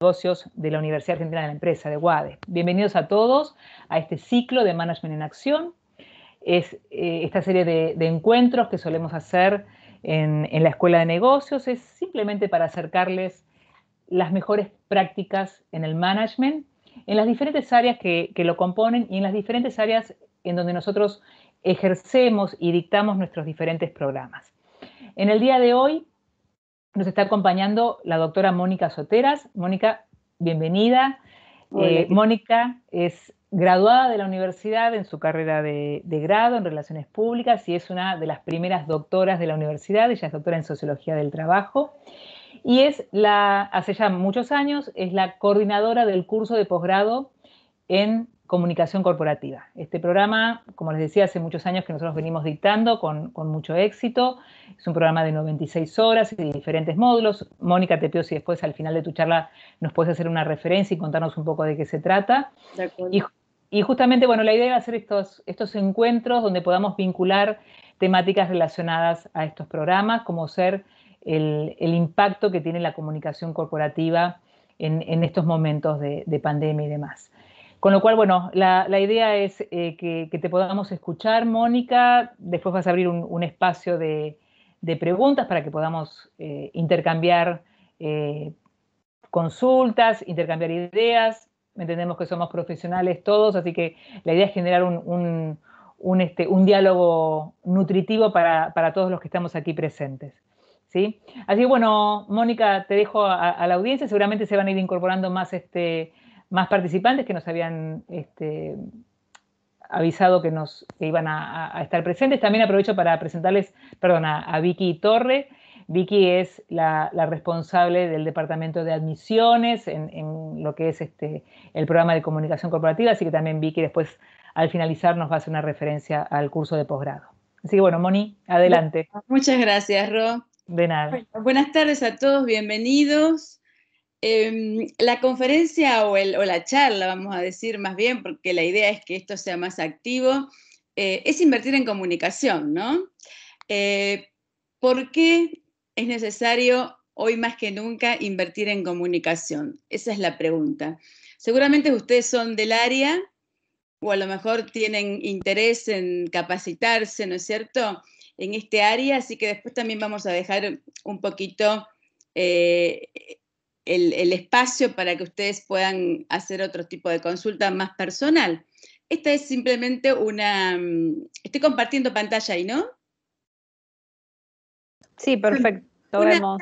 negocios de la Universidad Argentina de la Empresa, de UADE. Bienvenidos a todos a este ciclo de Management en Acción. Es eh, esta serie de, encuentros que solemos hacer en, la Escuela de Negocios, es simplemente para acercarles las mejores prácticas en el management, en las diferentes áreas que lo componen y en las diferentes áreas en donde nosotros ejercemos y dictamos nuestros diferentes programas. En el día de hoy nos está acompañando la doctora Mónica Soteras. Mónica, bienvenida. Eh, Mónica es graduada de la universidad en su carrera de, de, grado en relaciones públicas y es una de las primeras doctoras de la universidad. Ella es doctora en sociología del trabajo y es la, hace ya muchos años, es la coordinadora del curso de posgrado en comunicación corporativa. Este programa, como les decía, hace muchos años que nosotros venimos dictando con, mucho éxito. Es un programa de 96 horas y diferentes módulos. Mónica, te pido si después al final de tu charla nos puedes hacer una referencia y contarnos un poco de qué se trata. y, justamente, bueno, la idea era hacer estos, estos encuentros donde podamos vincular temáticas relacionadas a estos programas, como ser el, impacto que tiene la comunicación corporativa en, estos momentos de pandemia y demás. Con lo cual, bueno, la, idea es eh, que, te podamos escuchar, Mónica. Después vas a abrir un, espacio de, preguntas para que podamos eh, intercambiar eh, consultas, intercambiar ideas. Entendemos que somos profesionales todos, así que la idea es generar un, este, diálogo nutritivo para, todos los que estamos aquí presentes. ¿sí? Así que bueno, Mónica, te dejo a, a la audiencia. Seguramente se van a ir incorporando más este, más participantes que nos habían este, avisado que nos iban a, estar presentes. También aprovecho para presentarles, perdón, a, Vicky Torre. Vicky es la, responsable del departamento de admisiones en, lo que es este, el programa de comunicación corporativa, así que también Vicky después al finalizar nos va a hacer una referencia al curso de posgrado. Así que bueno, Moni, adelante. Muchas gracias, Ro. De nada. buenas tardes a todos, bienvenidos. Em, la conferencia o, la charla, vamos a decir más bien, porque la idea es que esto sea más activo, eh, es invertir en comunicación, ¿no? Eh, ¿Por qué es necesario hoy más que nunca invertir en comunicación? Esa es la pregunta. Seguramente ustedes son del área o a lo mejor tienen interés en capacitarse, ¿no es cierto?, en este área, así que después también vamos a dejar un poquito eh, el, espacio para que ustedes puedan hacer otro tipo de consulta más personal. Esta es simplemente una... Mm, estoy compartiendo pantalla ahí, ¿no? Sí, perfecto. vemos.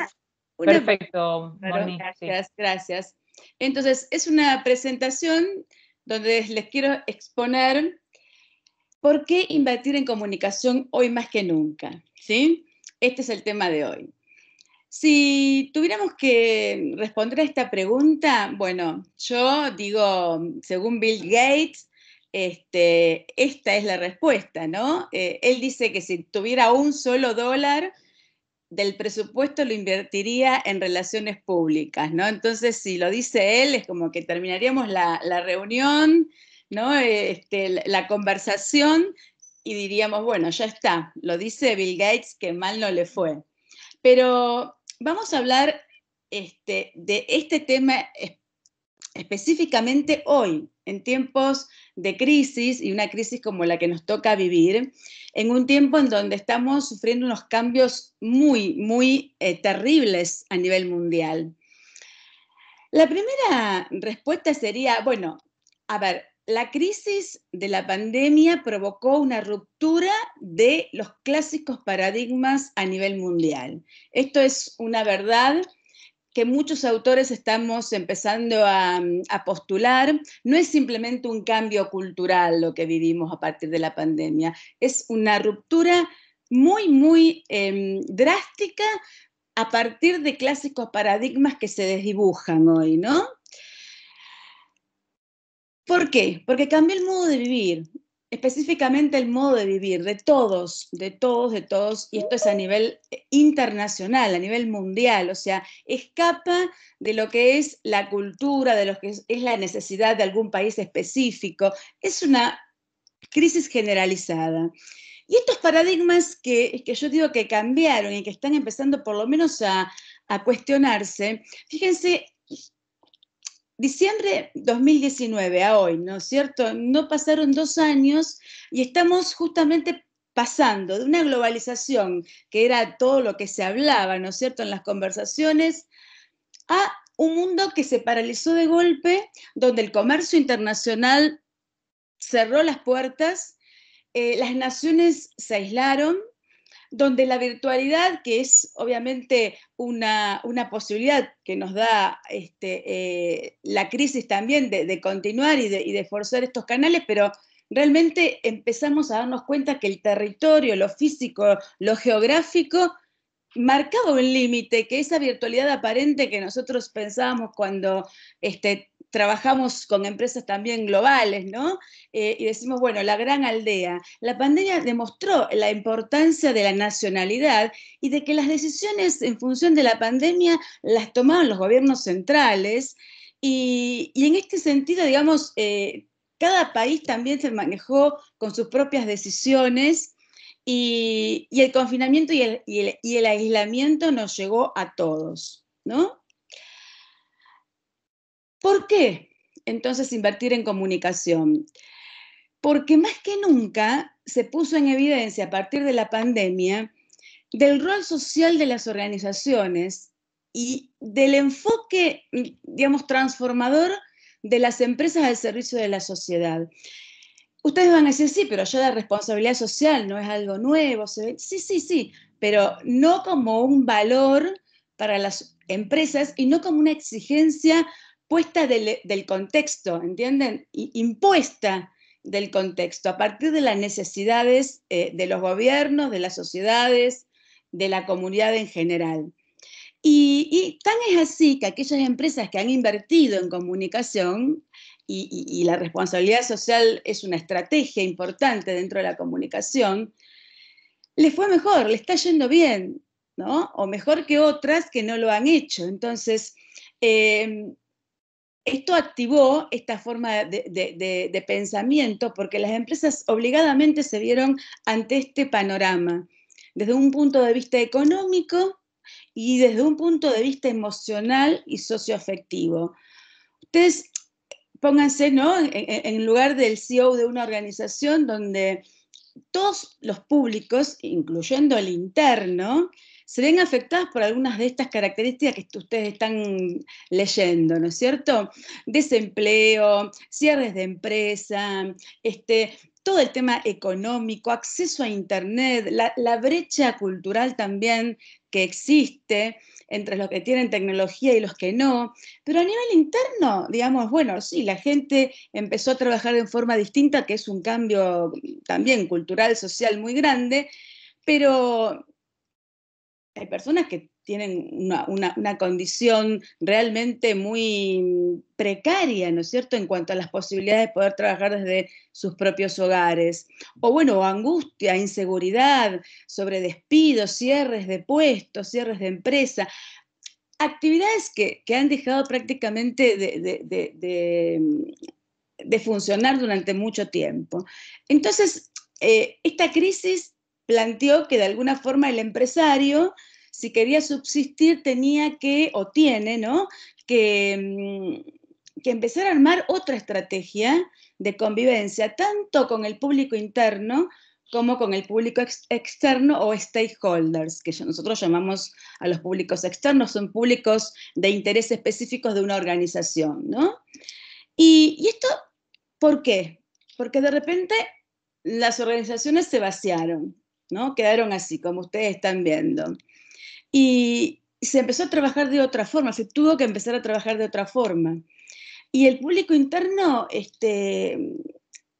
perfecto. gracias, gracias. Entonces, es una presentación donde les quiero exponer por qué invertir en comunicación hoy más que nunca. ¿sí? Este es el tema de hoy. Si tuviéramos que responder a esta pregunta, bueno, yo digo, según Bill Gates, este, esta es la respuesta, ¿no? Eh, él dice que si tuviera un solo dólar del presupuesto lo invertiría en relaciones públicas, ¿no? Entonces, si lo dice él, es como que terminaríamos la, reunión, ¿no? Este, la conversación y diríamos, bueno, ya está, lo dice Bill Gates, que mal no le fue. Pero Vamos a hablar este, de este tema específicamente hoy, en tiempos de crisis y una crisis como la que nos toca vivir, en un tiempo en donde estamos sufriendo unos cambios muy, muy eh, terribles a nivel mundial. La primera respuesta sería, bueno, a ver, la crisis de la pandemia provocó una ruptura de los clásicos paradigmas a nivel mundial. Esto es una verdad que muchos autores estamos empezando a, postular, no es simplemente un cambio cultural lo que vivimos a partir de la pandemia, es una ruptura muy, muy em, drástica a partir de clásicos paradigmas que se desdibujan hoy, ¿no? ¿Por qué? Porque cambió el modo de vivir, específicamente el modo de vivir de todos, de todos, de todos, y esto es a nivel eh, internacional, a nivel mundial, o sea, escapa de lo que es la cultura, de lo que es la necesidad de algún país específico, es una crisis generalizada. Y estos paradigmas que, que yo digo que cambiaron y que están empezando por lo menos a cuestionarse, fíjense, diciembre 2019 a hoy, ¿no es cierto? No pasaron dos años y estamos justamente pasando de una globalización, que era todo lo que se hablaba, ¿no es cierto?, en las conversaciones, a un mundo que se paralizó de golpe, donde el comercio internacional cerró las puertas, eh, las naciones se aislaron, donde la virtualidad, que es obviamente una, posibilidad que nos da este, eh, la crisis también de, continuar y de, forzar estos canales, pero realmente empezamos a darnos cuenta que el territorio, lo físico, lo geográfico, marcaba un límite, que esa virtualidad aparente que nosotros pensábamos cuando este, trabajamos con empresas también globales, ¿no? Eh, y decimos, bueno, la gran aldea. La pandemia demostró la importancia de la nacionalidad y de que las decisiones en función de la pandemia las tomaban los gobiernos centrales. Y, en este sentido, digamos, eh, cada país también se manejó con sus propias decisiones y, el confinamiento y el aislamiento nos llegó a todos, ¿no? ¿Por qué entonces invertir en comunicación? Porque más que nunca se puso en evidencia a partir de la pandemia del rol social de las organizaciones y del enfoque, digamos, transformador de las empresas al servicio de la sociedad. Ustedes van a decir, sí, pero ya la responsabilidad social no es algo nuevo. Sí, sí, sí, pero no como un valor para las empresas y no como una exigencia puesta del, contexto, ¿entienden? Impuesta del contexto, a partir de las necesidades eh, de los gobiernos, de las sociedades, de la comunidad en general. Y, tan es así que aquellas empresas que han invertido en comunicación, y, la responsabilidad social es una estrategia importante dentro de la comunicación, les fue mejor, les está yendo bien, ¿no? O mejor que otras que no lo han hecho. Entonces, eh, esto activó esta forma de, pensamiento porque las empresas obligadamente se vieron ante este panorama, desde un punto de vista económico y desde un punto de vista emocional y socioafectivo. Ustedes pónganse ¿no? en, en lugar del CEO de una organización donde todos los públicos, incluyendo el interno, se ven afectadas por algunas de estas características que ustedes están leyendo, ¿no es cierto? Desempleo, cierres de empresa, este, todo el tema económico, acceso a Internet, la, brecha cultural también que existe entre los que tienen tecnología y los que no. Pero a nivel interno, digamos, bueno, sí, la gente empezó a trabajar de forma distinta, que es un cambio también cultural, social muy grande, pero hay personas que tienen una, condición realmente muy precaria, ¿no es cierto?, en cuanto a las posibilidades de poder trabajar desde sus propios hogares. O bueno, angustia, inseguridad sobre despidos, cierres de puestos, cierres de empresa. Actividades que, han dejado prácticamente de, funcionar durante mucho tiempo. Entonces, eh, esta crisis planteó que de alguna forma el empresario, si quería subsistir, tenía que, o tiene, ¿no? Que, mm, que empezar a armar otra estrategia de convivencia, tanto con el público interno como con el público externo o stakeholders, que nosotros llamamos a los públicos externos, son públicos de interés específicos de una organización, ¿no? Y, y esto, ¿por qué? Porque de repente las organizaciones se vaciaron, ¿no? Quedaron así, como ustedes están viendo. Y se empezó a trabajar de otra forma, se tuvo que empezar a trabajar de otra forma. Y el público interno, este,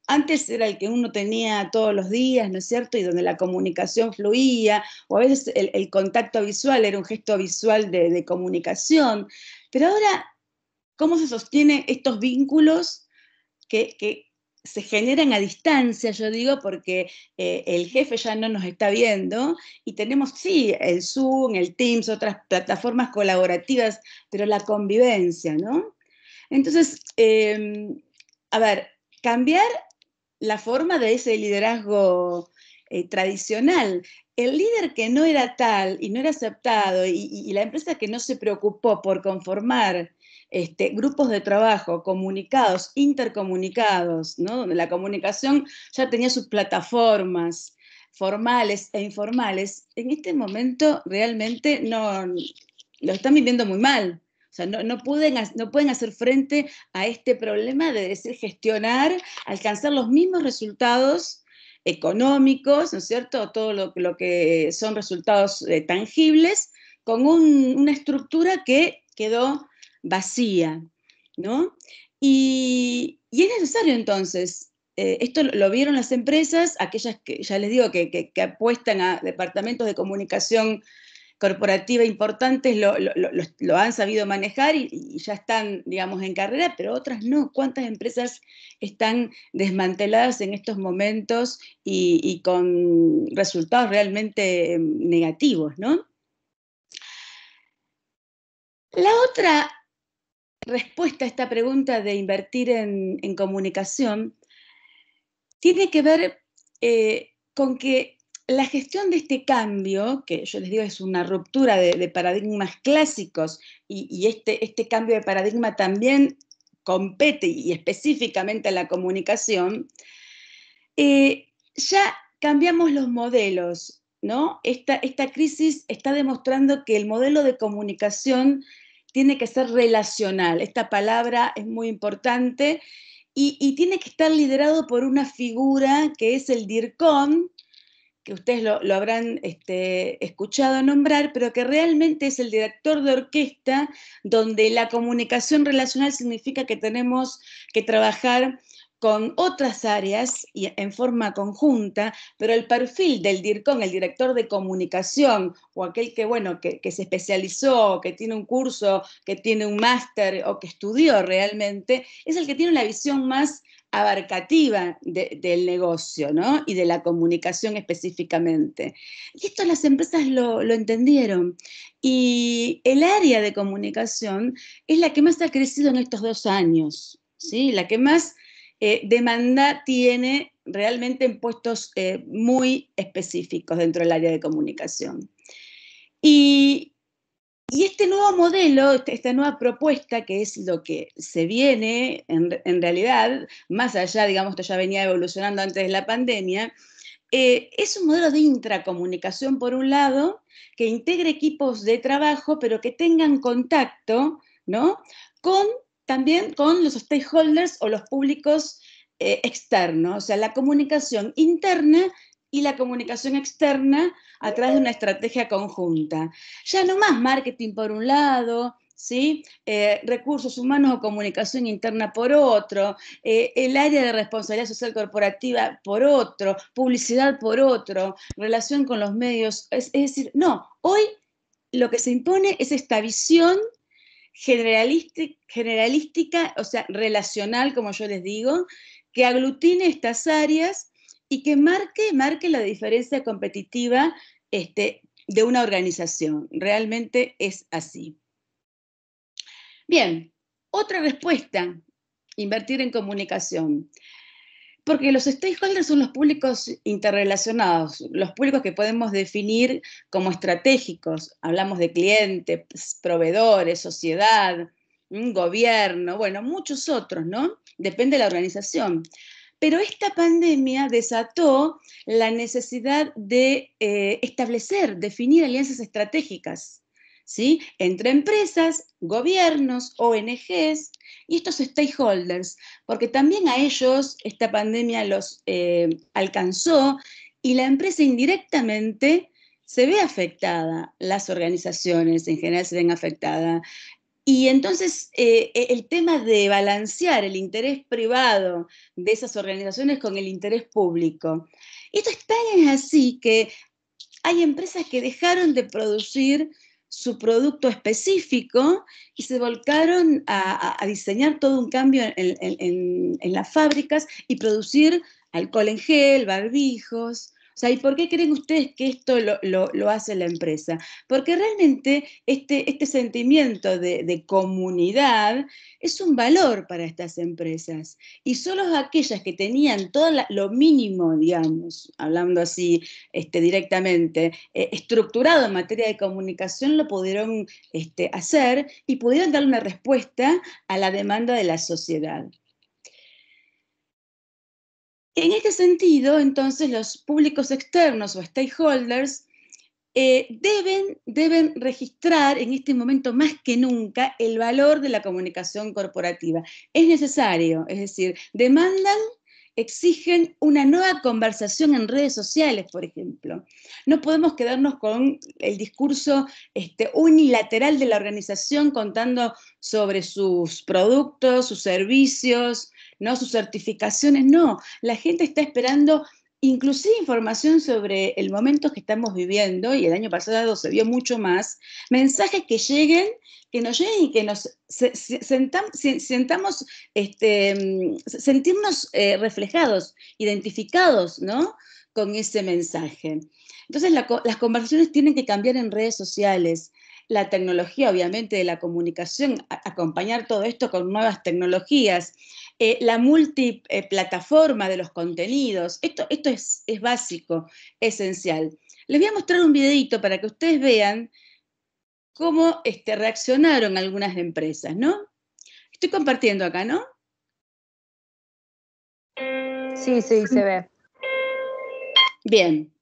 antes era el que uno tenía todos los días, ¿no es cierto? Y donde la comunicación fluía, o a veces el, contacto visual era un gesto visual de, comunicación. Pero ahora, ¿cómo se sostienen estos vínculos que, se generan a distancia, yo digo, porque eh, el jefe ya no nos está viendo y tenemos, sí, el Zoom, el Teams, otras plataformas colaborativas, pero la convivencia, ¿no? Entonces, em, a ver, cambiar la forma de ese liderazgo eh, tradicional. El líder que no era tal y no era aceptado y la empresa que no se preocupó por conformar este, grupos de trabajo comunicados, intercomunicados, donde la comunicación ya tenía sus plataformas formales e informales, en este momento realmente no, lo están viviendo muy mal. O sea, no, pueden, no pueden hacer frente a este problema de decir gestionar, alcanzar los mismos resultados económicos, ¿no es cierto? Todo lo, que son resultados eh, tangibles, con una estructura que quedó vacía, ¿no? Y, es necesario entonces, eh, esto lo vieron las empresas, aquellas que ya les digo que, apuestan a departamentos de comunicación corporativa importantes lo, han sabido manejar y, ya están, digamos, en carrera, pero otras no. ¿Cuántas empresas están desmanteladas en estos momentos y, y con resultados realmente eh, negativos, ¿no? La otra respuesta a esta pregunta de invertir en, comunicación tiene que ver eh, con que la gestión de este cambio, que yo les digo es una ruptura de, paradigmas clásicos y, este, este, cambio de paradigma también compete y específicamente a la comunicación, eh, ya cambiamos los modelos, ¿no? Esta, esta crisis está demostrando que el modelo de comunicación tiene que ser relacional. Esta palabra es muy importante y, tiene que estar liderado por una figura que es el DIRCOM, que ustedes lo, habrán este, escuchado nombrar, pero que realmente es el director de orquesta, donde la comunicación relacional significa que tenemos que trabajar con otras áreas y en forma conjunta, pero el perfil del DIRCON, el director de comunicación o aquel que, bueno, que, se especializó, que tiene un curso, que tiene un máster o que estudió realmente, es el que tiene una visión más abarcativa del negocio ¿no? y de la comunicación específicamente. Y esto las empresas lo, lo, entendieron. Y el área de comunicación es la que más ha crecido en estos dos años, ¿sí? la que más eh, demanda tiene realmente en puestos eh, muy específicos dentro del área de comunicación. Y, este nuevo modelo, este, esta nueva propuesta, que es lo que se viene en, realidad, más allá, digamos, que ya venía evolucionando antes de la pandemia, eh, es un modelo de intracomunicación, por un lado, que integre equipos de trabajo, pero que tengan contacto ¿no? con también con los stakeholders o los públicos eh, externos, o sea, la comunicación interna y la comunicación externa a través de una estrategia conjunta. Ya no más marketing por un lado, ¿sí? Eh, recursos humanos o comunicación interna por otro, eh, el área de responsabilidad social corporativa por otro, publicidad por otro, relación con los medios. es decir, no, hoy lo que se impone es esta visión generalística, o sea, relacional, como yo les digo, que aglutine estas áreas y que marque, marque la diferencia competitiva este, de una organización. Realmente es así. Bien, otra respuesta, invertir en comunicación. Porque los stakeholders son los públicos interrelacionados, los públicos que podemos definir como estratégicos. Hablamos de clientes, proveedores, sociedad, gobierno, bueno, muchos otros, ¿no? Depende de la organización. Pero esta pandemia desató la necesidad de eh, establecer, definir alianzas estratégicas ¿sí? entre empresas, gobiernos, ONGs y estos stakeholders, porque también a ellos esta pandemia los eh, alcanzó y la empresa indirectamente se ve afectada, las organizaciones en general se ven afectadas. Y entonces eh, e, el tema de balancear el interés privado de esas organizaciones con el interés público. Esto es tan así que hay empresas que dejaron de producir su producto específico y se volcaron a, diseñar todo un cambio en, las fábricas y producir alcohol en gel, barbijos, sea, ¿y por qué creen ustedes que esto lo, hace la empresa? Porque realmente este, este sentimiento de, comunidad es un valor para estas empresas. Y solo aquellas que tenían todo lo mínimo, digamos, hablando así este, directamente, eh, estructurado en materia de comunicación, lo pudieron este, hacer y pudieron dar una respuesta a la demanda de la sociedad. En este sentido, entonces, los públicos externos o stakeholders eh, deben, deben registrar en este momento más que nunca el valor de la comunicación corporativa. Es necesario, es decir, demandan exigen una nueva conversación en redes sociales, por ejemplo. No podemos quedarnos con el discurso este, unilateral de la organización contando sobre sus productos, sus servicios, ¿no? sus certificaciones. No, la gente está esperando inclusive información sobre el momento que estamos viviendo, y el año pasado se vio mucho más, mensajes que lleguen, que nos lleguen y que nos sentamos, este, sentirnos eh, reflejados, identificados, ¿no? Con ese mensaje. Entonces, las conversaciones tienen que cambiar en redes sociales la tecnología, obviamente, de la comunicación, acompañar todo esto con nuevas tecnologías, eh, la multiplataforma de los contenidos. Esto, esto es, básico, esencial. Les voy a mostrar un videito para que ustedes vean cómo este, reaccionaron algunas empresas, ¿no? Estoy compartiendo acá, ¿no? Sí, sí, se ve. Bien.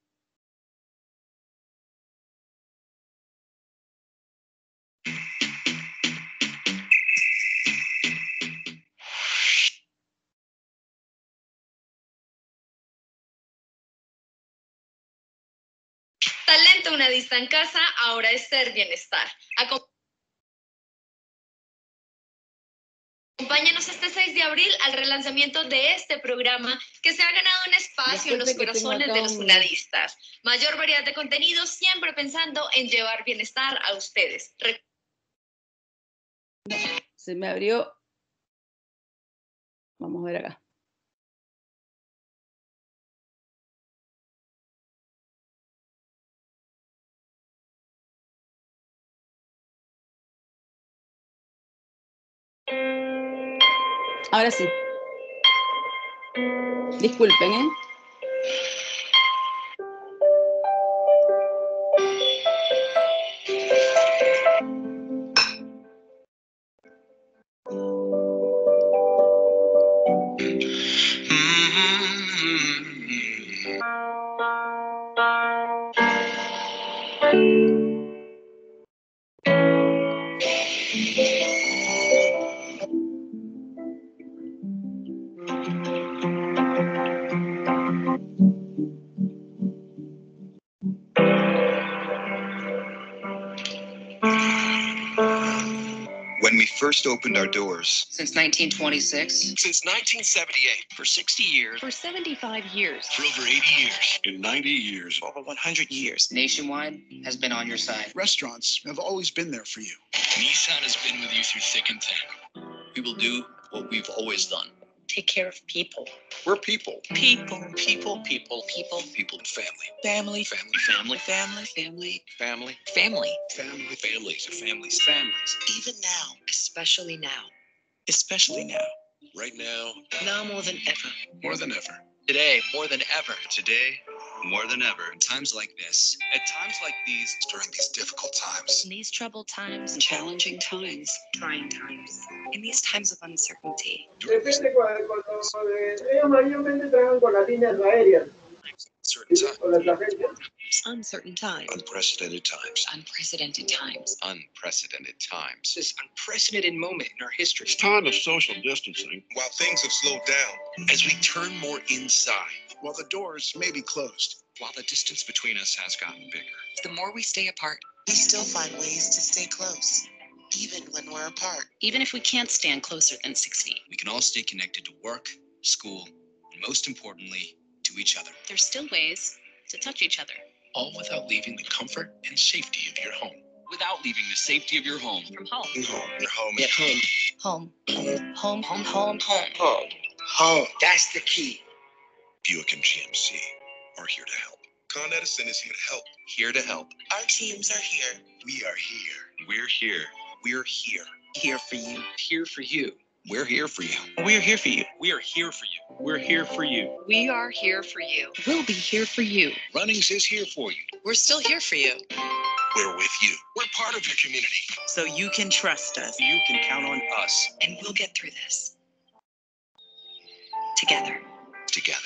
una lista en casa, ahora es ser bienestar. Acompáñanos este 6 de abril al relanzamiento de este programa que se ha ganado un espacio en los corazones de los unadistas. Mayor variedad de contenido siempre pensando en llevar bienestar a ustedes. Se me abrió. Vamos a ver acá. Ahora sí. Disculpen, ¿eh? opened our doors. Since 1926. Since 1978. For 60 years. For 75 years. For over 80 years. In 90 years. Over 100 years. Nationwide has been on your side. Restaurants have always been there for you. Nissan has been with you through thick and thin. We will do what we've always done take care of people. We're people. People. People. People. People. People. Family. Family. Family. Family. Family. Family. Family. Family. Family. Families. Families. Families. Even now. Especially now. Especially now. Right now. Now more than ever. More than ever. Today more than ever. Today more than ever in times like this. At times like these, during these difficult times, in these troubled times, challenging times, trying times, in these times of uncertainty. Uncertain times. Uncertain times. Unprecedented times. Unprecedented times. Unprecedented times. This unprecedented moment in our history. It's time of social distancing. While things have slowed down, as we turn more inside while the doors may be closed. While the distance between us has gotten bigger, the more we stay apart, we still find ways to stay close, even when we're apart. Even if we can't stand closer than six feet, we can all stay connected to work, school, and most importantly, to each other. There's still ways to touch each other. All without leaving the comfort and safety of your home. Without leaving the safety of your home. From home. From home. Your home. Your home. Home. Home. Home. Home. Home. Home. home. home. home. That's the key. Buick and GMC are here to help. Con Edison is here to help. Here to help. Our teams are here. We are here. We're here. We're here. Here for you. Here for you. We're here for you. We're here for you. We are here for you. We're here for you. We are here for you. We'll be here for you. Runnings is here for you. We're still here for you. We're with you. We're part of your community. So you can trust us. You can count on us. And we'll get through this. Together. Together.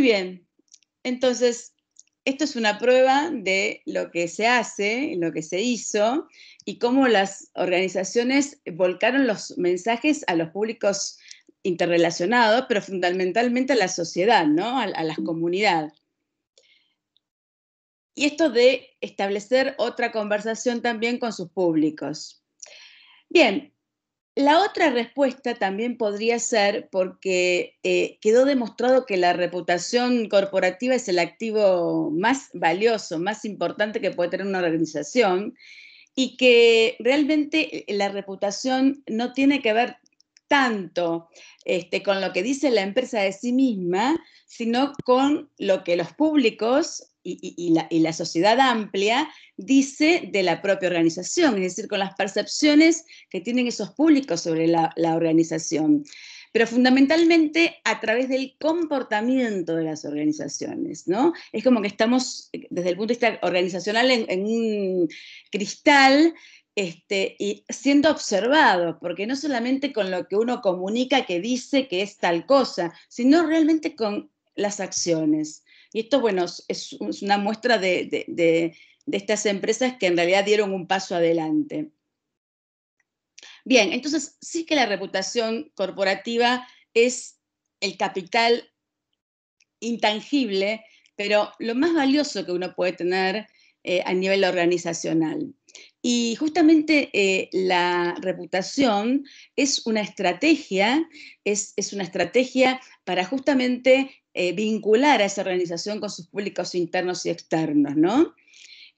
Muy bien, entonces esto es una prueba de lo que se hace, lo que se hizo y cómo las organizaciones volcaron los mensajes a los públicos interrelacionados, pero fundamentalmente a la sociedad, ¿no? a, la comunidad. Y esto de establecer otra conversación también con sus públicos. Bien, la otra respuesta también podría ser porque eh, quedó demostrado que la reputación corporativa es el activo más valioso, más importante que puede tener una organización y que realmente eh, la reputación no tiene que ver tanto este, con lo que dice la empresa de sí misma, sino con lo que los públicos y, la, sociedad amplia dice de la propia organización, es decir, con las percepciones que tienen esos públicos sobre la, organización, pero fundamentalmente a través del comportamiento de las organizaciones, ¿no? Es como que estamos, desde el punto de vista organizacional, en, un cristal este, y siendo observado, porque no solamente con lo que uno comunica que dice que es tal cosa, sino realmente con las acciones. Y esto, bueno, es, una muestra de, estas empresas que en realidad dieron un paso adelante. Bien, entonces sí que la reputación corporativa es el capital intangible, pero lo más valioso que uno puede tener eh, a nivel organizacional. Y justamente eh, la reputación es una estrategia, es, es, una estrategia para justamente eh, vincular a esa organización con sus públicos internos y externos, ¿no?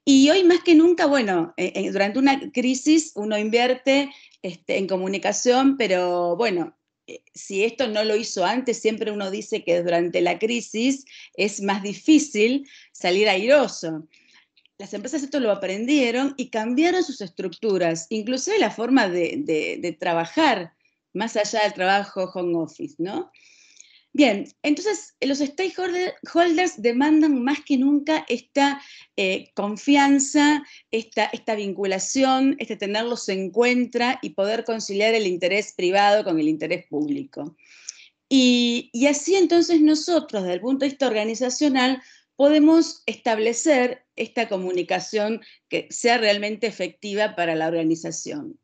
Y hoy más que nunca, bueno, eh, eh, durante una crisis uno invierte este, en comunicación, pero bueno, si esto no lo hizo antes, siempre uno dice que durante la crisis es más difícil salir airoso. Las empresas esto lo aprendieron y cambiaron sus estructuras, inclusive la forma de trabajar, más allá del trabajo home office, ¿no? Bien, entonces los stakeholders demandan más que nunca esta eh, confianza, esta, esta vinculación, este tenerlos en cuenta y poder conciliar el interés privado con el interés público. y así entonces nosotros, desde el punto de vista organizacional, podemos establecer esta comunicación que sea realmente efectiva para la organización.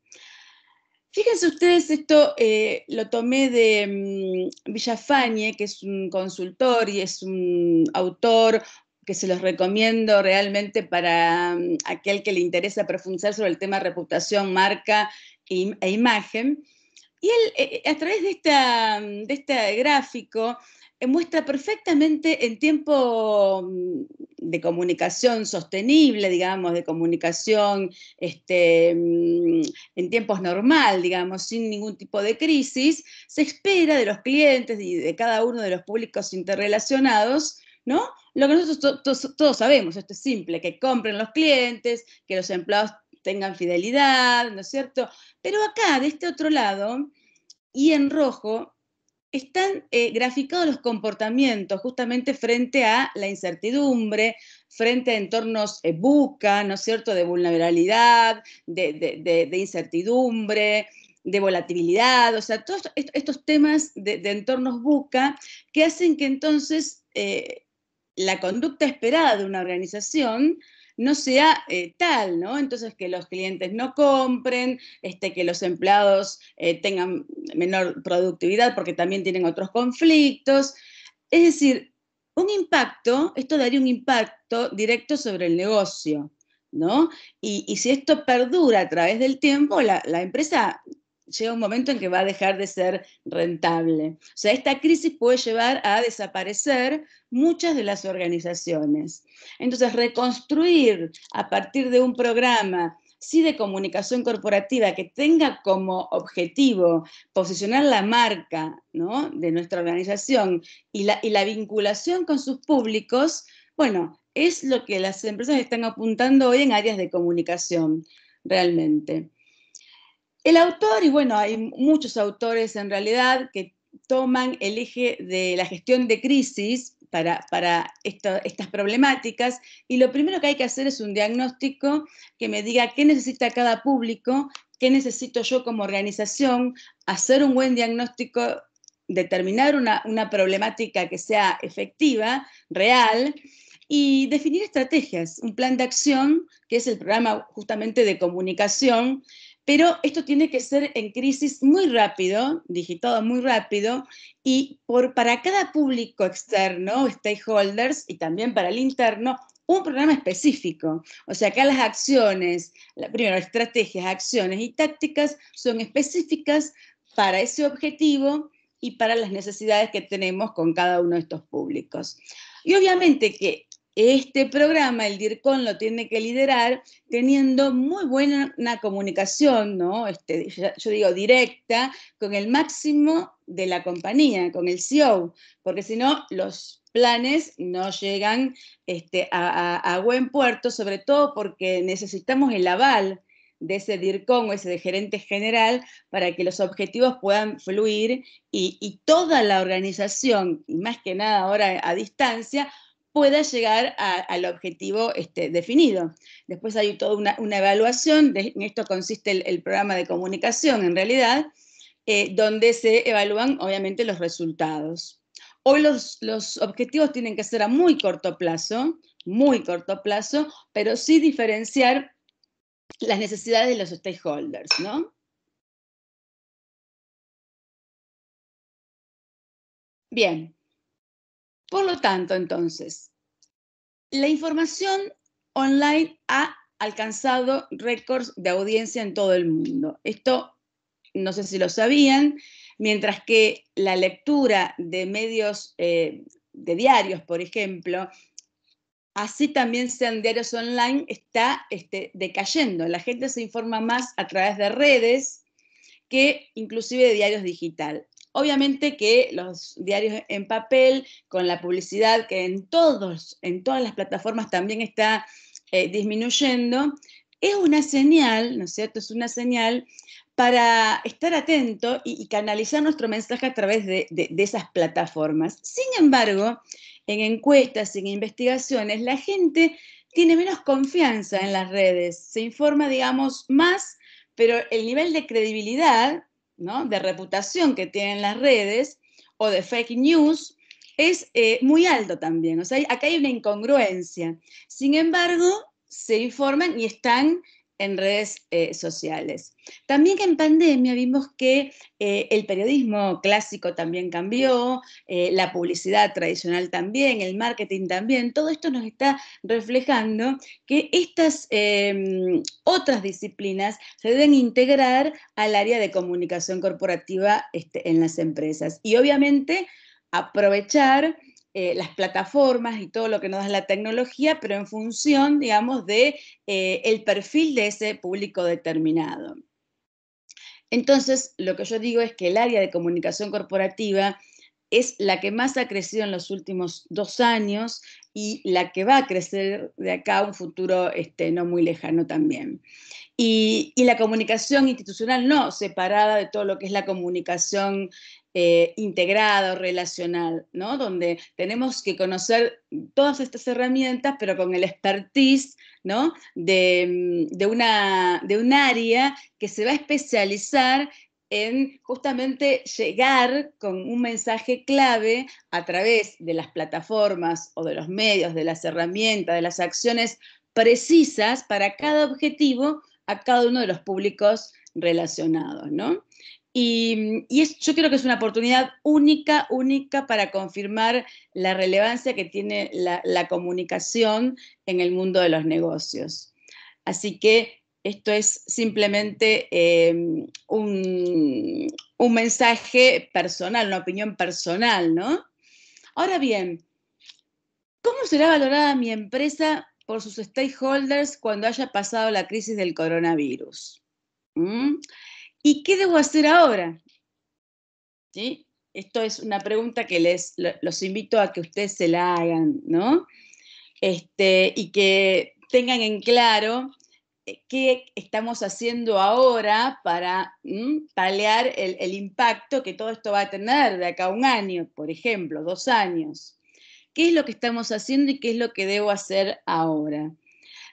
Fíjense ustedes, esto eh, lo tomé de mm, Villafañe, que es un consultor y es un autor que se los recomiendo realmente para mm, aquel que le interesa profundizar sobre el tema reputación, marca e, imagen. Y él, eh, eh, a través de mm, este gráfico, eh, muestra perfectamente en tiempo mm, de comunicación sostenible, digamos, de comunicación este, mm, en tiempos normal, digamos, sin ningún tipo de crisis, se espera de los clientes y de cada uno de los públicos interrelacionados ¿No? Lo que nosotros todos, sabemos, esto es simple, que compren los clientes, que los empleados tengan fidelidad, ¿no es cierto? Pero acá, de este otro lado, y en rojo, están eh, graficados los comportamientos justamente frente a la incertidumbre, frente a entornos busca, eh, buca, ¿no es cierto?, de vulnerabilidad, de, incertidumbre, de volatilidad, o sea, todos estos, temas de, entornos buca que hacen que entonces eh, la conducta esperada de una organización no sea eh, tal, ¿no? Entonces, que los clientes no compren, este, que los empleados eh, tengan menor productividad porque también tienen otros conflictos. Es decir, un impacto, esto daría un impacto directo sobre el negocio, ¿no? Y, si esto perdura a través del tiempo, la empresa llega un momento en que va a dejar de ser rentable. O sea, esta crisis puede llevar a desaparecer muchas de las organizaciones. Entonces, reconstruir a partir de un programa sí de comunicación corporativa que tenga como objetivo posicionar la marca de nuestra organización y la vinculación con sus públicos, bueno, es lo que las empresas están apuntando hoy en áreas de comunicación realmente. El autor, y bueno, hay muchos autores en realidad que toman el eje de la gestión de crisis para, estas problemáticas y lo primero que hay que hacer es un diagnóstico que me diga qué necesita cada público, qué necesito yo como organización, hacer un buen diagnóstico, determinar una, una problemática que sea efectiva, real y definir estrategias, un plan de acción, que es el programa justamente de comunicación pero esto tiene que ser en crisis muy rápido, digitado muy rápido, y para cada público externo, stakeholders, y también para el interno, un programa específico. O sea, que las acciones, la, primero, estrategias, acciones y tácticas son específicas para ese objetivo y para las necesidades que tenemos con cada uno de estos públicos. Y obviamente que este programa el DIRCON lo tiene que liderar teniendo muy buena comunicación, ¿no? Este, yo digo directa, con el máximo de la compañía, con el CEO, porque si no, los planes no llegan este, a, buen puerto, sobre todo porque necesitamos el aval de ese DIRCON o ese de gerente general para que los objetivos puedan fluir y, y toda la organización, y más que nada ahora a distancia, pueda llegar al objetivo este, definido. Después hay toda una, evaluación, en esto consiste el, programa de comunicación en realidad, eh, donde se evalúan obviamente los resultados. Hoy los, los objetivos tienen que ser a muy corto plazo, muy corto plazo, pero sí diferenciar las necesidades de los stakeholders, ¿no? Bien, por lo tanto, entonces, la información online ha alcanzado récords de audiencia en todo el mundo. Esto no sé si lo sabían, mientras que la lectura de medios, eh, de diarios, por ejemplo, así también sean diarios online, está este, decayendo. La gente se informa más a través de redes que inclusive de diarios digital. Obviamente que los diarios en papel, con la publicidad que en, todos, en todas las plataformas también está eh, disminuyendo, es una señal, ¿no es cierto? Es una señal para estar atento y, canalizar nuestro mensaje a través de, de esas plataformas. Sin embargo, en encuestas, en investigaciones, la gente tiene menos confianza en las redes, se informa, digamos, más, pero el nivel de credibilidad de reputación que tienen las redes o de fake news es eh, muy alto también. O sea, acá hay una incongruencia. Sin embargo, se informan y están en redes eh, sociales. También que en pandemia vimos que eh, el periodismo clásico también cambió, eh, la publicidad tradicional también, el marketing también, todo esto nos está reflejando que estas em, otras disciplinas se deben integrar al área de comunicación corporativa este, en las empresas. Y obviamente aprovechar eh, las plataformas y todo lo que nos da la tecnología, pero en función, digamos, de eh, el perfil de ese público determinado. Entonces, lo que yo digo es que el área de comunicación corporativa es la que más ha crecido en los últimos dos años y la que va a crecer de acá a un futuro este, no muy lejano también. y, la comunicación institucional no, separada de todo lo que es la comunicación eh, integrado, relacional, ¿no? Donde tenemos que conocer todas estas herramientas, pero con el expertise, ¿no? Mm, de, una, de un área que se va a especializar en justamente llegar con un mensaje clave a través de las plataformas o de los medios, de las herramientas, de las acciones precisas para cada objetivo a cada uno de los públicos relacionados, ¿no? Y, yo creo que es una oportunidad única, única para confirmar la relevancia que tiene la, comunicación en el mundo de los negocios. Así que esto es simplemente eh, un, mensaje personal, una opinión personal, ¿no? Ahora bien, ¿cómo será valorada mi empresa por sus stakeholders cuando haya pasado la crisis del coronavirus? ¿Mm? ¿Y qué debo hacer ahora? ¿Sí? Esto es una pregunta que les los invito a que ustedes se la hagan, ¿no? Este, y que tengan en claro eh, qué estamos haciendo ahora para paliar el, el, impacto que todo esto va a tener de acá a un año, por ejemplo, dos años. ¿Qué es lo que estamos haciendo y qué es lo que debo hacer ahora?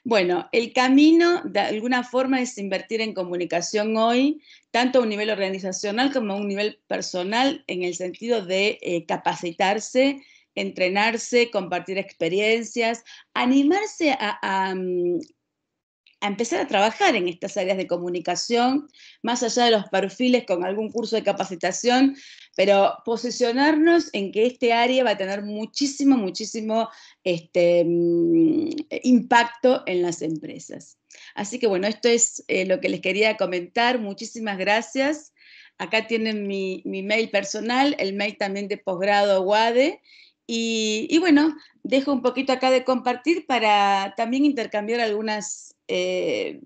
Bueno, el camino de alguna forma es invertir en comunicación hoy, tanto a un nivel organizacional como a un nivel personal, en el sentido de eh, capacitarse, entrenarse, compartir experiencias, animarse a, mm, a empezar a trabajar en estas áreas de comunicación, más allá de los perfiles con algún curso de capacitación, pero posicionarnos en que este área va a tener muchísimo, muchísimo este, mm, impacto en las empresas. Así que bueno, esto es eh, lo que les quería comentar. Muchísimas gracias. Acá tienen mi, mail personal, el mail también de posgrado WADE. Y, y bueno, dejo un poquito acá de compartir para también intercambiar algunas eh,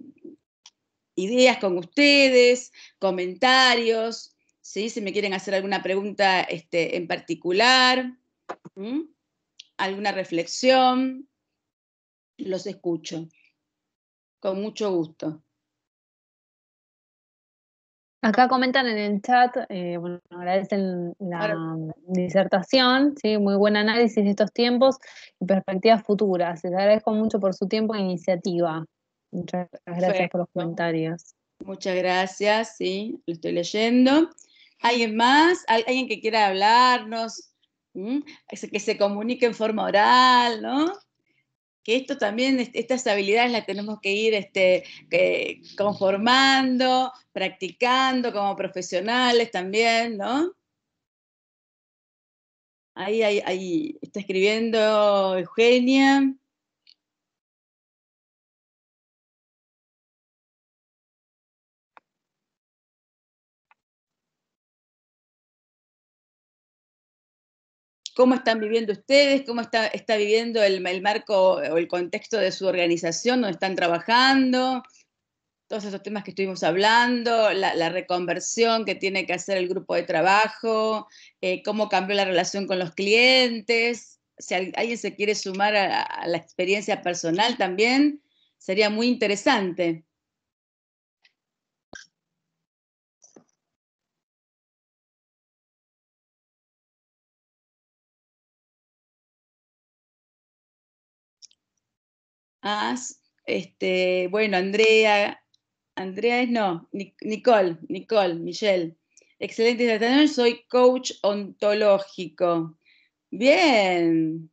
ideas con ustedes, comentarios, si me quieren hacer alguna pregunta este, en particular, alguna reflexión, los escucho con mucho gusto. Acá comentan en el chat, eh, bueno, agradecen la disertación, ¿sí? muy buen análisis de estos tiempos y perspectivas futuras. Les agradezco mucho por su tiempo e iniciativa. Muchas gracias por los comentarios. Muchas gracias, sí, lo estoy leyendo. ¿Alguien más? ¿Alguien que quiera hablarnos? ¿Mm? Que se comunique en forma oral, ¿no? Que esto también, estas habilidades las tenemos que ir este, conformando, practicando como profesionales también, ¿no? Ahí, ahí, ahí está escribiendo Eugenia. cómo están viviendo ustedes, cómo está, viviendo el, marco o el contexto de su organización, donde están trabajando, todos esos temas que estuvimos hablando, la, reconversión que tiene que hacer el grupo de trabajo, eh, cómo cambió la relación con los clientes. Si alguien se quiere sumar a la experiencia personal también, sería muy interesante. As, este, bueno, Andrea, Andrea es no, Nicole, Nicole, Michelle. Excelente soy coach ontológico. Bien.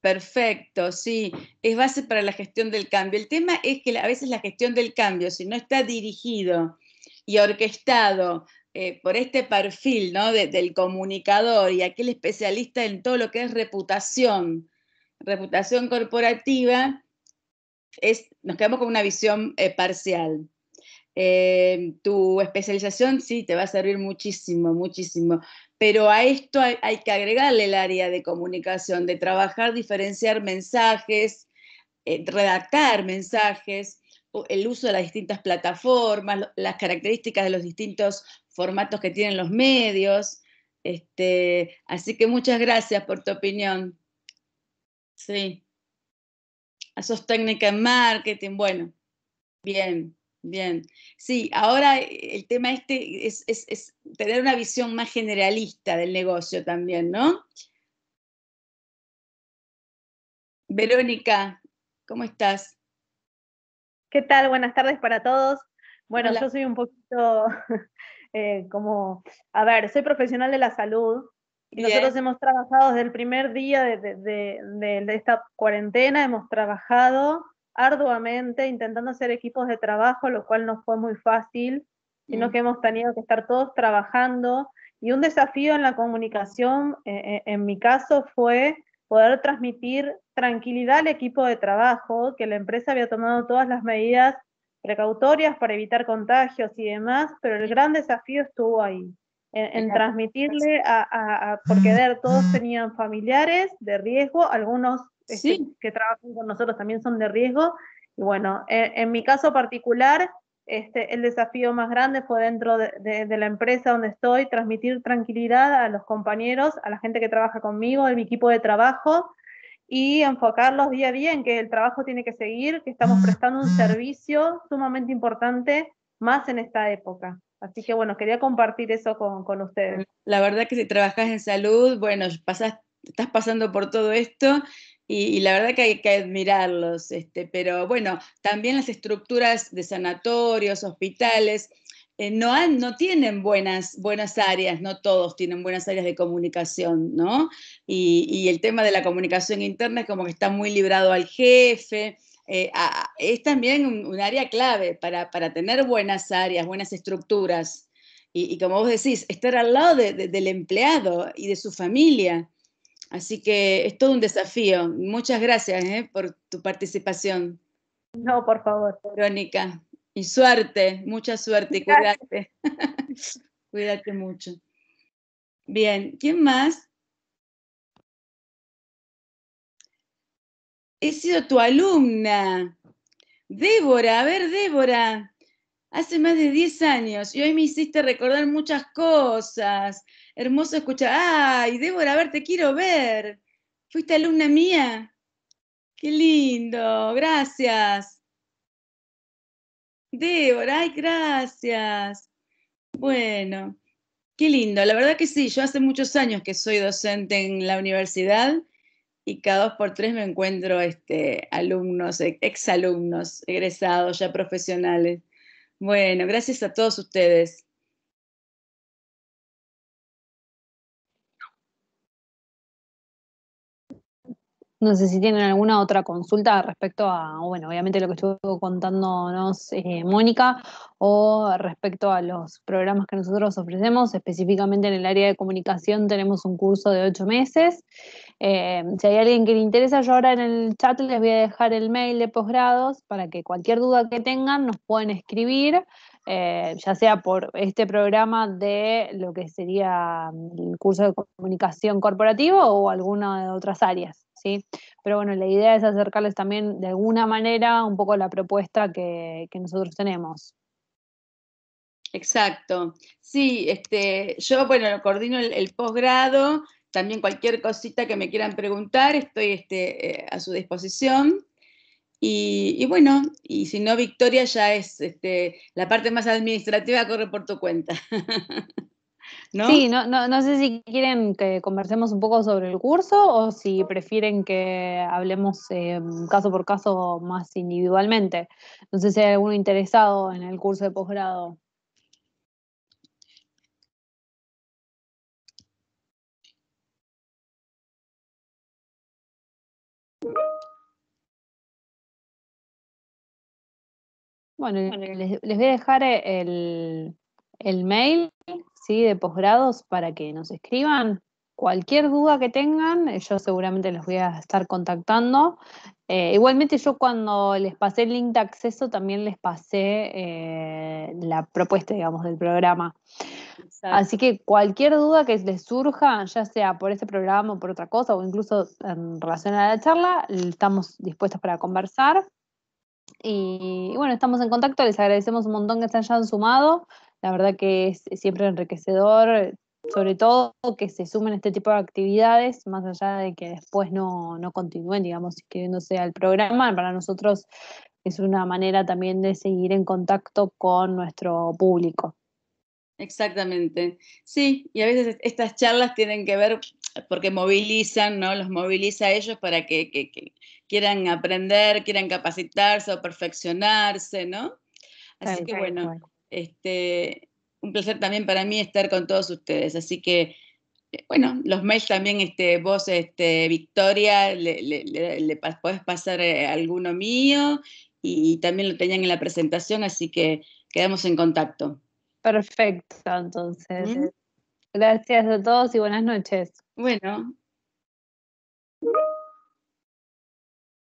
Perfecto, sí, es base para la gestión del cambio. El tema es que a veces la gestión del cambio, si no está dirigido y orquestado eh, por este perfil ¿no? del comunicador y aquel especialista en todo lo que es reputación, reputación corporativa, es, nos quedamos con una visión eh, parcial. Eh, tu especialización sí te va a servir muchísimo, muchísimo, pero a esto hay que agregarle el área de comunicación, de trabajar, diferenciar mensajes, redactar mensajes, el uso de las distintas plataformas, las características de los distintos formatos que tienen los medios. Este, así que muchas gracias por tu opinión. Sí. Sos técnica en marketing, bueno, bien, bien. Sí, ahora el tema este es, es, tener una visión más generalista del negocio también, ¿no? Verónica, ¿cómo estás? ¿Qué tal? Buenas tardes para todos. Bueno, yo soy un poquito eh, como, a ver, soy profesional de la salud y nosotros hemos trabajado desde el primer día de, esta cuarentena, hemos trabajado arduamente intentando hacer equipos de trabajo, lo cual no fue muy fácil, sino mm. que hemos tenido que estar todos trabajando. Y un desafío en la comunicación, eh, eh, en mi caso, fue poder transmitir tranquilidad al equipo de trabajo, que la empresa había tomado todas las medidas precautorias para evitar contagios y demás, pero el gran desafío estuvo ahí, en, transmitirle a, porque ver, todos tenían familiares de riesgo, algunos este, que trabajan con nosotros también son de riesgo, y bueno, e, en, mi caso particular, este, el desafío más grande fue dentro de, de, la empresa donde estoy, transmitir tranquilidad a los compañeros, a la gente que trabaja conmigo, a mi equipo de trabajo, y enfocarlos día a día en que el trabajo tiene que seguir, que estamos prestando un servicio sumamente importante más en esta época. Así que bueno, quería compartir eso con, con ustedes. La verdad que si trabajas en salud, bueno, pasas, estás pasando por todo esto y, la verdad que hay que admirarlos, este, pero bueno, también las estructuras de sanatorios, hospitales, eh, no, no tienen buenas, buenas áreas, no todos tienen buenas áreas de comunicación, ¿no? Y, el tema de la comunicación interna es como que está muy librado al jefe. Eh, es también un, área clave para, tener buenas áreas, buenas estructuras. Y, como vos decís, estar al lado del empleado y de su familia. Así que es todo un desafío. Muchas gracias ¿eh? por tu participación. No, por favor. Verónica. Y suerte, mucha suerte y cuídate. cuídate mucho. Bien, ¿quién más? He sido tu alumna. Débora, a ver, Débora, hace más de 10 años y hoy me hiciste recordar muchas cosas. Hermoso escuchar. ¡Ay, Débora, a ver, te quiero ver! ¿Fuiste alumna mía? ¡Qué lindo! Gracias. Débora, ay, gracias. Bueno, qué lindo. La verdad que sí, yo hace muchos años que soy docente en la universidad y cada dos por tres me encuentro este, alumnos, exalumnos, egresados, ya profesionales. Bueno, gracias a todos ustedes. No sé si tienen alguna otra consulta respecto a, bueno, obviamente lo que estuvo contándonos eh, Mónica, o respecto a los programas que nosotros ofrecemos, específicamente en el área de comunicación tenemos un curso de ocho meses. Eh, si hay alguien que le interesa, yo ahora en el chat les voy a dejar el mail de posgrados para que cualquier duda que tengan nos pueden escribir. Eh, ya sea por este programa de lo que sería el curso de comunicación corporativo o alguna de otras áreas. Pero bueno, la idea es acercarles también de alguna manera un poco la propuesta que, nosotros tenemos. Exacto. Sí, este, yo, bueno, coordino el, posgrado, también cualquier cosita que me quieran preguntar, estoy este, eh, a su disposición. Y, bueno, y si no, Victoria ya es, este, la parte más administrativa corre por tu cuenta. Sí, no, no, sé si quieren que conversemos un poco sobre el curso o si prefieren que hablemos em, caso por caso más individualmente. No sé si hay alguno interesado en el curso de posgrado. Bueno, les, voy a dejar el mail de posgrados para que nos escriban. Cualquier duda que tengan, eh, yo seguramente los voy a estar contactando. Eh, igualmente yo cuando les pasé el link de acceso también les pasé eh, la propuesta, digamos, del programa. Así que cualquier duda que les surja, ya sea por este programa o por otra cosa, o incluso en relación a la charla, estamos dispuestos para conversar. y, bueno, estamos en contacto, les agradecemos un montón que se hayan sumado. La verdad que es siempre enriquecedor, sobre todo que se sumen este tipo de actividades, más allá de que después no, continúen, digamos, inscribiéndose al programa. Para nosotros es una manera también de seguir en contacto con nuestro público. Exactamente. Sí, y a veces estas charlas tienen que ver porque movilizan, ¿no? Los moviliza a ellos para que, quieran aprender, quieran capacitarse o perfeccionarse, ¿no? Así que bueno. Este, un placer también para mí estar con todos ustedes. Así que, eh, bueno, los mails también, este, vos, este, Victoria, le, podés pasar eh, alguno mío y, también lo tenían en la presentación, así que quedamos en contacto. Perfecto, entonces. Gracias a todos y buenas noches. Bueno,